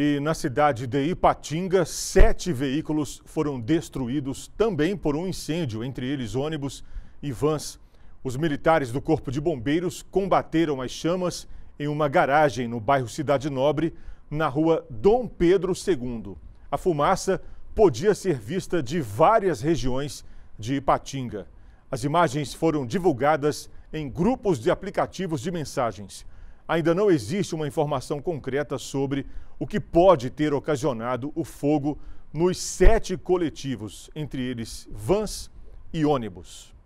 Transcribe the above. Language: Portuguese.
E na cidade de Ipatinga, sete veículos foram destruídos também por um incêndio, entre eles ônibus e vans. Os militares do Corpo de Bombeiros combateram as chamas em uma garagem no bairro Cidade Nobre, na rua Dom Pedro II. A fumaça podia ser vista de várias regiões de Ipatinga. As imagens foram divulgadas em grupos de aplicativos de mensagens ainda não existe uma informação concreta sobre o que pode ter ocasionado o fogo nos sete coletivos, entre eles vans e ônibus.